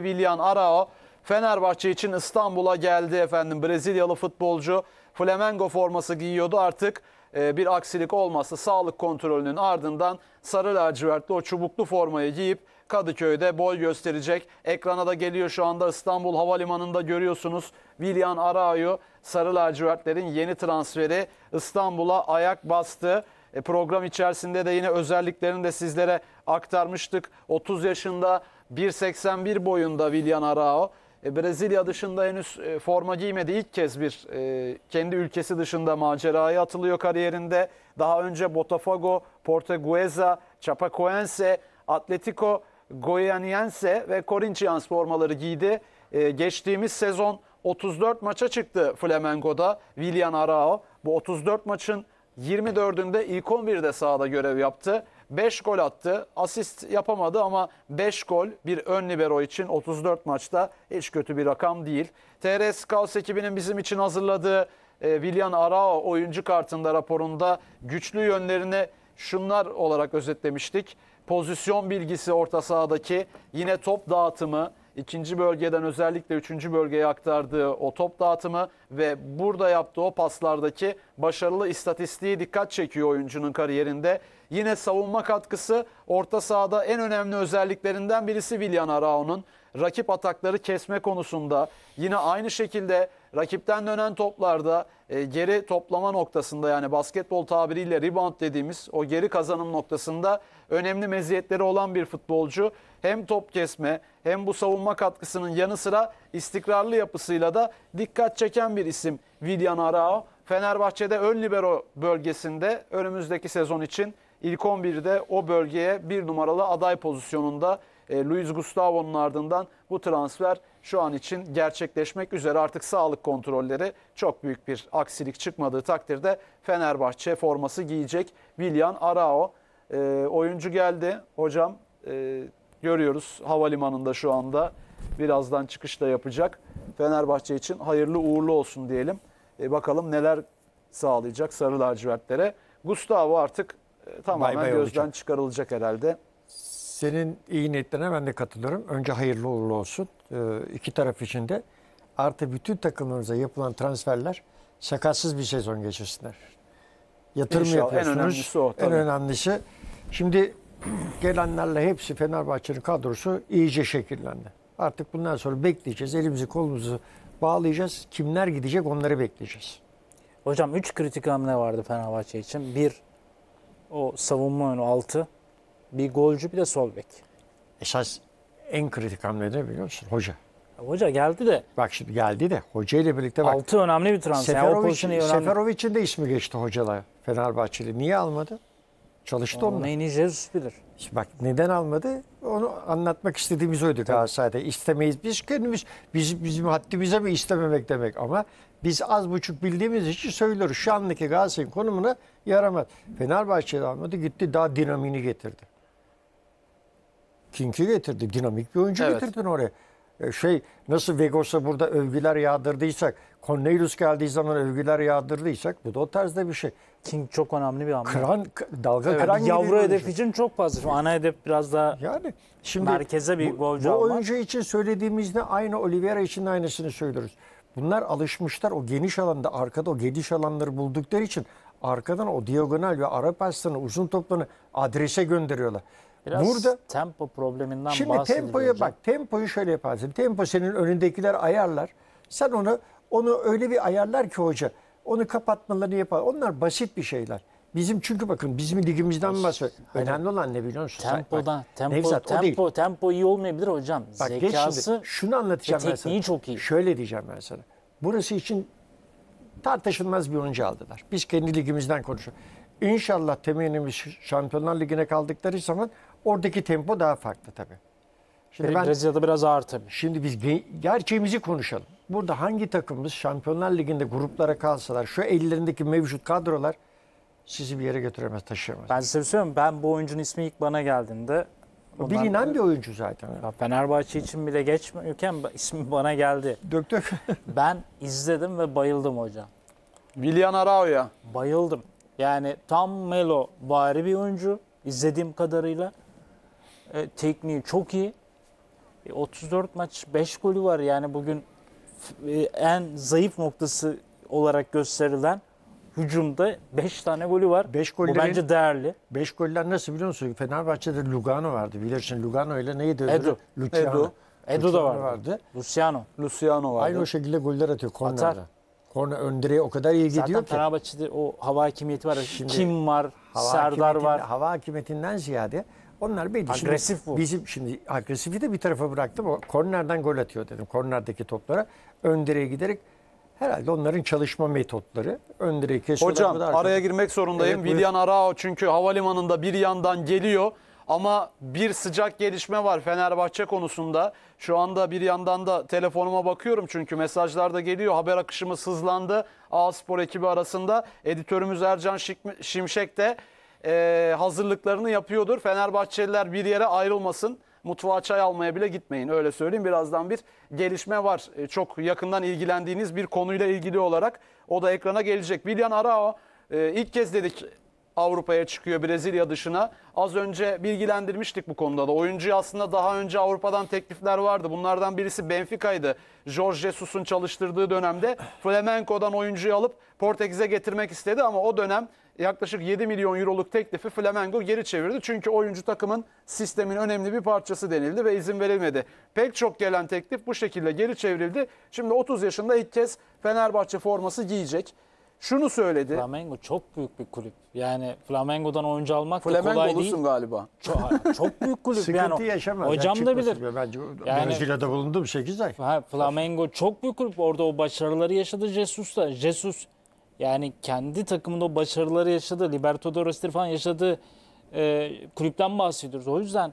William Arao Fenerbahçe için İstanbul'a geldi efendim. Brezilyalı futbolcu Flamengo forması giyiyordu artık e, bir aksilik olmazsa sağlık kontrolünün ardından sarı lacivertli o çubuklu formayı giyip Kadıköy'de boy gösterecek. Ekrana da geliyor şu anda İstanbul Havalimanı'nda görüyorsunuz. William Arao'yu sarı lacivertlerin yeni transferi İstanbul'a ayak bastı. E, program içerisinde de yine özelliklerini de sizlere aktarmıştık. 30 yaşında 1.81 boyunda William Arao. E, Brezilya dışında henüz e, forma giymedi. İlk kez bir e, kendi ülkesi dışında maceraya atılıyor kariyerinde. Daha önce Botafogo, Portuguesa, Chapecoense, Atletico Goianiense ve Corinthians formaları giydi. geçtiğimiz sezon 34 maça çıktı Flamengo'da William Arao. Bu 34 maçın 24'ünde ilk 11'de sahada görev yaptı. 5 gol attı. Asist yapamadı ama 5 gol bir ön libero için 34 maçta hiç kötü bir rakam değil. TR Scouts ekibinin bizim için hazırladığı e, Willian Arao oyuncu kartında raporunda güçlü yönlerini şunlar olarak özetlemiştik. Pozisyon bilgisi orta sahadaki yine top dağıtımı, ikinci bölgeden özellikle üçüncü bölgeye aktardığı o top dağıtımı ve burada yaptığı o paslardaki başarılı istatistiği dikkat çekiyor oyuncunun kariyerinde. Yine savunma katkısı orta sahada en önemli özelliklerinden birisi Willian Arao'nun. Rakip atakları kesme konusunda yine aynı şekilde rakipten dönen toplarda e, geri toplama noktasında yani basketbol tabiriyle rebound dediğimiz o geri kazanım noktasında önemli meziyetleri olan bir futbolcu. Hem top kesme hem bu savunma katkısının yanı sıra istikrarlı yapısıyla da dikkat çeken bir isim Willian Arao. Fenerbahçe'de ön libero bölgesinde önümüzdeki sezon için İlk 11'de o bölgeye bir numaralı aday pozisyonunda e, Luis Gustavo'nun ardından bu transfer şu an için gerçekleşmek üzere. Artık sağlık kontrolleri çok büyük bir aksilik çıkmadığı takdirde Fenerbahçe forması giyecek William Arao. E, oyuncu geldi hocam e, görüyoruz havalimanında şu anda birazdan çıkış da yapacak. Fenerbahçe için hayırlı uğurlu olsun diyelim. E, bakalım neler sağlayacak sarı lacivertlere. Gustavo artık e, tamamen bay bay gözden olacak. çıkarılacak herhalde. Senin iyi niyetlerine ben de katılıyorum. Önce hayırlı uğurlu olsun e, iki taraf için de. Artı bütün takımlarımıza yapılan transferler sakatsız bir sezon geçirsinler. Yatırım İnşallah, yapıyorsunuz. En önemlisi o. Tabii. En önemlisi. Şimdi gelenlerle hepsi Fenerbahçe'nin kadrosu iyice şekillendi. Artık bundan sonra bekleyeceğiz. Elimizi kolumuzu bağlayacağız. Kimler gidecek onları bekleyeceğiz. Hocam 3 kritik hamle vardı Fenerbahçe için. Bir, o savunma önü altı, Bir golcü bir de sol bek. Esas en kritik hamle ne biliyor musun? Hoca. Hoca geldi de. Bak şimdi geldi de hoca ile birlikte bak. Altı önemli bir transfer. Seferovic, yani Seferovic'in de ismi geçti hocalar. Fenerbahçeli. Niye almadı? Çalıştı onunla. Neyini Jesus bilir. Şimdi bak neden almadı? Onu anlatmak istediğimiz oydu Galatasaray'da. İstemeyiz biz kendimiz biz, bizim haddimize mi istememek demek ama biz az buçuk bildiğimiz için söylüyoruz. Şu andaki Galatasaray'ın konumuna yaramaz. Fenerbahçe'de almadı gitti daha dinamini getirdi. Kink'i getirdi. Dinamik bir oyuncu evet. getirdin oraya. E, şey nasıl Vegos'a burada övgüler yağdırdıysak, Cornelius geldiği zaman övgüler yağdırdıysak bu da o tarzda bir şey. King çok önemli bir hamle. Kıran, dalga evet, kıran Yavru hedef oyuncu. için çok fazla. Şimdi ana hedef biraz daha yani, şimdi merkeze bir bu, golcü bu almak. için söylediğimizde aynı Oliveira için aynısını söylüyoruz. Bunlar alışmışlar o geniş alanda arkada o geniş alanları buldukları için arkadan o diagonal ve ara paslarını uzun toplarını adrese gönderiyorlar. Biraz Burada tempo probleminden şimdi bahsediliyor. Şimdi tempoya bak tempoyu şöyle yaparsın. Tempo senin önündekiler ayarlar. Sen onu onu öyle bir ayarlar ki hoca. Onu kapatmalarını yapar. Onlar basit bir şeyler. Bizim çünkü bakın bizim ligimizden bahsediyor. Önemli olan ne biliyor musun? Tempodan. Bak, tempo, Nevzat, tempo, değil. tempo iyi olmayabilir hocam. Bak, Zekası şimdi, şunu anlatacağım ben sana. çok iyi. Şöyle diyeceğim ben sana. Burası için tartışılmaz bir oyuncu aldılar. Biz kendi ligimizden konuşuyoruz. İnşallah temennimiz Şampiyonlar Ligi'ne kaldıkları zaman Oradaki tempo daha farklı tabii. Şimdi ben, Brezilya'da biraz ağır tabii. şimdi biz ge- gerçeğimizi konuşalım. Burada hangi takımımız Şampiyonlar Ligi'nde gruplara kalsalar şu ellerindeki mevcut kadrolar sizi bir yere götüremez, taşıyamaz. Ben size bir şey Ben bu oyuncunun ismi ilk bana geldiğinde ondan- bilinen bir oyuncu zaten. Ya Fenerbahçe için bile geçmiyorken ismi bana geldi. Döktük. Ben izledim ve bayıldım hocam. Willian Arao'ya. Bayıldım. Yani tam Melo bari bir oyuncu izlediğim kadarıyla. E, tekniği çok iyi. 34 e, maç 5 golü var yani bugün e, en zayıf noktası olarak gösterilen hücumda 5 tane golü var. Beş gollerin, Bu bence değerli. 5 goller nasıl biliyor musun? Fenerbahçe'de Lugano vardı. Bilirsin Lugano ile neydi? Edu. Luciano. Edu. Edu da vardı. vardı. Luciano. Luciano vardı. Aynı o şekilde goller atıyor kornerden. Atar. Korner öndireye o kadar iyi Zaten gidiyor ki. Zaten Fenerbahçe'de o hava hakimiyeti var. Şimdi, Kim var? Hava Serdar var. Hava hakimiyetinden ziyade onlar belli. Agresif şimdi, bu. Bizim şimdi agresifi de bir tarafa bıraktım. O kornerden gol atıyor dedim. Kornerdeki toplara ön giderek herhalde onların çalışma metotları. Ön kesiyorlar. Hocam araya arkadaşlar. girmek zorundayım. Evet, Willian Arao çünkü havalimanında bir yandan geliyor. Ama bir sıcak gelişme var Fenerbahçe konusunda. Şu anda bir yandan da telefonuma bakıyorum çünkü mesajlar da geliyor. Haber akışımız hızlandı. A Spor ekibi arasında editörümüz Ercan Şimşek de e, hazırlıklarını yapıyordur. Fenerbahçeliler bir yere ayrılmasın. Mutfağa çay almaya bile gitmeyin öyle söyleyeyim. Birazdan bir gelişme var. E, çok yakından ilgilendiğiniz bir konuyla ilgili olarak o da ekrana gelecek. Willian Arao e, ilk kez dedik Avrupa'ya çıkıyor Brezilya dışına. Az önce bilgilendirmiştik bu konuda da. Oyuncu aslında daha önce Avrupa'dan teklifler vardı. Bunlardan birisi Benfica'ydı. Jorge Jesus'un çalıştırdığı dönemde Flamenco'dan oyuncuyu alıp Portekiz'e getirmek istedi ama o dönem yaklaşık 7 milyon euroluk teklifi Flamengo geri çevirdi. Çünkü oyuncu takımın sistemin önemli bir parçası denildi ve izin verilmedi. Pek çok gelen teklif bu şekilde geri çevrildi. Şimdi 30 yaşında ilk kez Fenerbahçe forması giyecek. Şunu söyledi. Flamengo çok büyük bir kulüp. Yani Flamengo'dan oyuncu almak Flamengo da kolay değil. Flamengo galiba. Çok, çok büyük kulüp. Sıkıntı yani, yaşamaz. Hocam da bilir. Gibi. Ben yani, Brezilya'da bulundum 8 ay. Şey ha, Flamengo çok büyük kulüp. Orada o başarıları yaşadı Jesus da. Jesus yani kendi takımında o başarıları yaşadı, Libertadores'tir falan yaşadığı e, kulüpten bahsediyoruz. O yüzden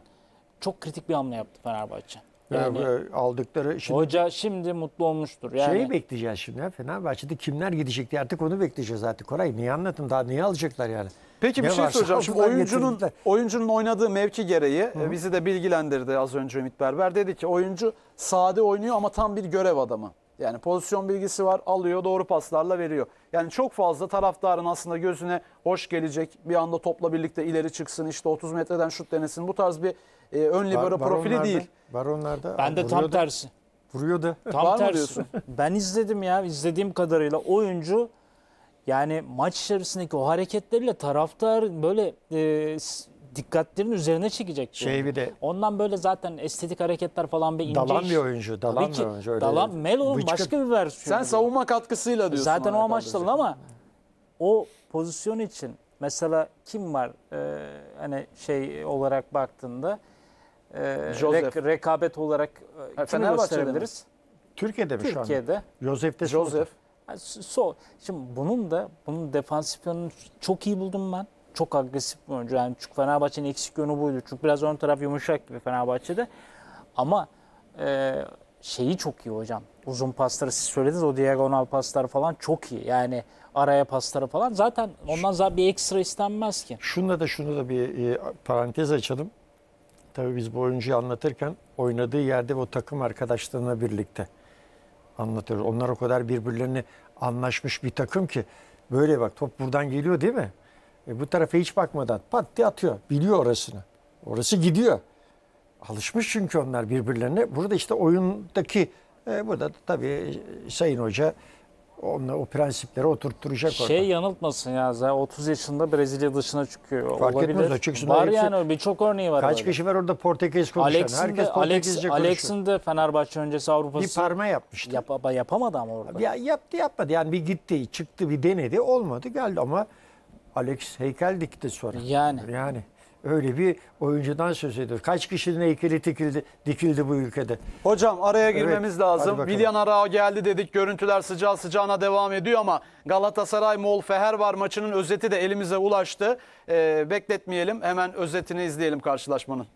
çok kritik bir hamle yaptı Fenerbahçe. Yani aldıkları şimdi, hoca şimdi mutlu olmuştur. Yani, şeyi bekleyeceğiz şimdi ya, Fenerbahçe'de kimler gidecek diye artık onu bekleyeceğiz artık Koray. Niye anlattın daha niye alacaklar yani? Peki ne bir şey soracağım. Şimdi oyuncunun oyuncunun oynadığı mevki gereği Hı. E, bizi de bilgilendirdi az önce Ümit Berber. Dedi ki oyuncu sade oynuyor ama tam bir görev adamı. Yani pozisyon bilgisi var, alıyor, doğru paslarla veriyor. Yani çok fazla taraftarın aslında gözüne hoş gelecek. Bir anda topla birlikte ileri çıksın, işte 30 metreden şut denesin. Bu tarz bir e, ön libero Bar profili değil. Baronlarda. Ben de tam tersi. Vuruyor da. Tam Var tersi. Diyorsun? Ben izledim ya izlediğim kadarıyla oyuncu yani maç içerisindeki o hareketleriyle taraftar böyle e, dikkatlerin üzerine çekecek. Şey bir de. Ondan böyle zaten estetik hareketler falan bir ince. Dalan bir oyuncu. Dalan bir oyuncu. Öyle dalan Melo'nun başka bir versiyonu. Sen savunma katkısıyla diyorsun. Zaten o amaçlı ama o pozisyon için mesela kim var ee, hani şey olarak baktığında e, rek, rekabet olarak e, ha, kimi gösterebiliriz? Türkiye'de mi Türkiye'de, şu an? Türkiye'de. Josef'te Josef. so, şimdi bunun da bunun defansif yönünü çok iyi buldum ben çok agresif bir oyuncu. Yani çünkü Fenerbahçe'nin eksik yönü buydu. Çünkü biraz ön taraf yumuşak gibi Fenerbahçe'de. Ama e, şeyi çok iyi hocam. Uzun pasları siz söylediniz o diagonal pasları falan çok iyi. Yani araya pasları falan zaten ondan zaten bir ekstra istenmez ki. Şunda da şunu da bir e, parantez açalım. Tabii biz bu oyuncuyu anlatırken oynadığı yerde o takım arkadaşlarına birlikte anlatıyoruz. Onlar o kadar birbirlerini anlaşmış bir takım ki böyle bak top buradan geliyor değil mi? E, bu tarafa hiç bakmadan pat diye atıyor. Biliyor orasını. Orası gidiyor. Alışmış çünkü onlar birbirlerine. Burada işte oyundaki e, burada tabii e, Sayın Hoca onunla o prensipleri oturtturacak şey orada. Şey yanıltmasın ya zaten 30 yaşında Brezilya dışına çıkıyor. Fark Olabilir. etmez o çıksın. Var hepsi, yani birçok örneği var. Kaç böyle. kişi var orada Portekiz konuşan. Alex'in Herkes de, Portekizce Alex, Alex'in de Fenerbahçe öncesi Avrupa'sı. Bir parma yapmıştı. Yap, yapamadı ama orada. Ya, yaptı yapmadı yani bir gitti çıktı bir denedi olmadı geldi ama Alex heykel dikti sonra. Yani. Yani öyle bir oyuncudan söz ediyor. Kaç kişinin heykeli dikildi, dikildi bu ülkede? Hocam araya girmemiz evet, lazım. Willian Arao geldi dedik. Görüntüler sıcağı sıcağına devam ediyor ama Galatasaray Mol Feher var maçının özeti de elimize ulaştı. Ee, bekletmeyelim. Hemen özetini izleyelim karşılaşmanın.